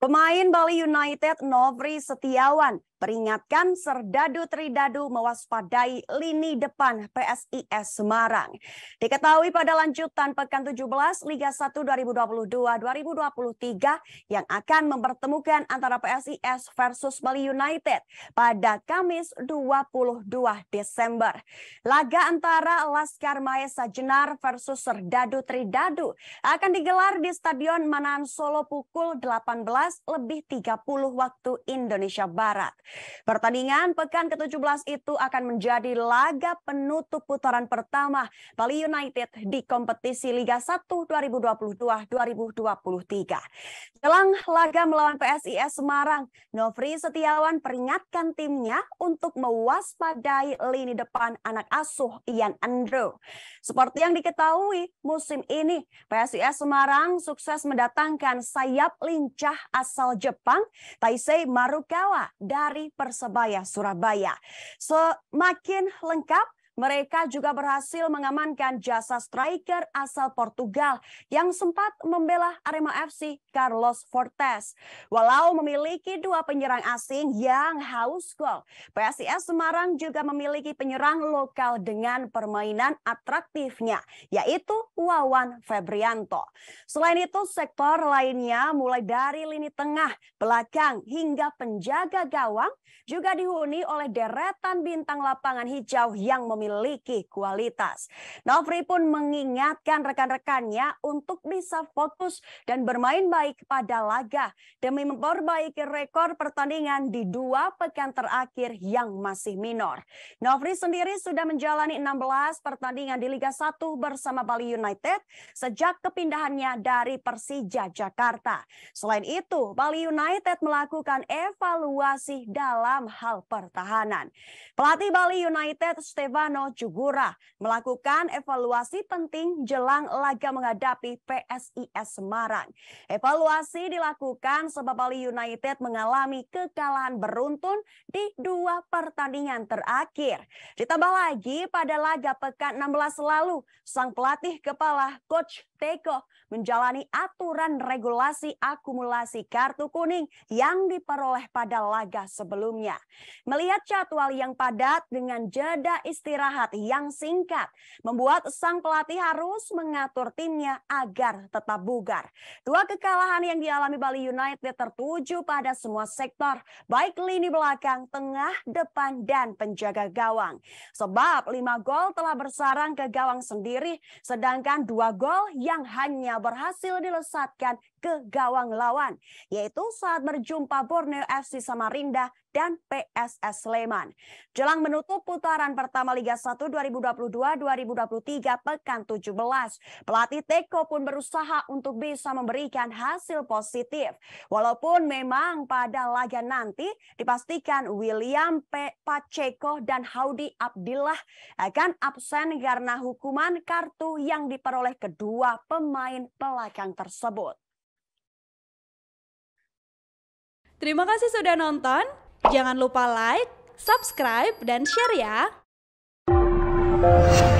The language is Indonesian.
Pemain Bali United Novri Setiawan peringatkan Serdadu Tridadu mewaspadai lini depan PSIS Semarang. Diketahui pada lanjutan pekan 17 Liga 1 2022-2023 yang akan mempertemukan antara PSIS versus Bali United pada Kamis 22 Desember. Laga antara Laskar Maesa Jenar versus Serdadu Tridadu akan digelar di Stadion Manan Solo pukul 18 lebih 30 waktu Indonesia Barat. Pertandingan pekan ke-17 itu akan menjadi laga penutup putaran pertama Bali United di kompetisi Liga 1 2022-2023. Jelang laga melawan PSIS Semarang, Novri Setiawan peringatkan timnya untuk mewaspadai lini depan anak asuh Ian Andrew. Seperti yang diketahui, musim ini PSIS Semarang sukses mendatangkan sayap lincah asal Jepang, Taisei Marukawa dari Persebaya Surabaya. Semakin lengkap mereka juga berhasil mengamankan jasa striker asal Portugal yang sempat membela Arema FC Carlos Fortes. Walau memiliki dua penyerang asing yang haus gol, PSIS Semarang juga memiliki penyerang lokal dengan permainan atraktifnya, yaitu Wawan Febrianto. Selain itu, sektor lainnya mulai dari lini tengah, belakang, hingga penjaga gawang juga dihuni oleh deretan bintang lapangan hijau yang memiliki memiliki kualitas. Nofri pun mengingatkan rekan-rekannya untuk bisa fokus dan bermain baik pada laga demi memperbaiki rekor pertandingan di dua pekan terakhir yang masih minor. Nofri sendiri sudah menjalani 16 pertandingan di Liga 1 bersama Bali United sejak kepindahannya dari Persija Jakarta. Selain itu, Bali United melakukan evaluasi dalam hal pertahanan. Pelatih Bali United Stefano Cugurah Jugura melakukan evaluasi penting jelang laga menghadapi PSIS Semarang. Evaluasi dilakukan sebab Bali United mengalami kekalahan beruntun di dua pertandingan terakhir. Ditambah lagi pada laga pekan 16 lalu, sang pelatih kepala Coach Teko menjalani aturan regulasi akumulasi kartu kuning yang diperoleh pada laga sebelumnya. Melihat jadwal yang padat dengan jeda istirahat istirahat yang singkat membuat sang pelatih harus mengatur timnya agar tetap bugar. Dua kekalahan yang dialami Bali United tertuju pada semua sektor, baik lini belakang, tengah, depan, dan penjaga gawang. Sebab lima gol telah bersarang ke gawang sendiri, sedangkan dua gol yang hanya berhasil dilesatkan ke gawang lawan, yaitu saat berjumpa Borneo FC Samarinda dan PSS Sleman. Jelang menutup putaran pertama Liga 31 2022 2023 pekan 17. Pelatih Teko pun berusaha untuk bisa memberikan hasil positif. Walaupun memang pada laga nanti dipastikan William P. Pacheco dan Haudi Abdillah akan absen karena hukuman kartu yang diperoleh kedua pemain belakang tersebut. Terima kasih sudah nonton. Jangan lupa like, subscribe, dan share ya. Thank you.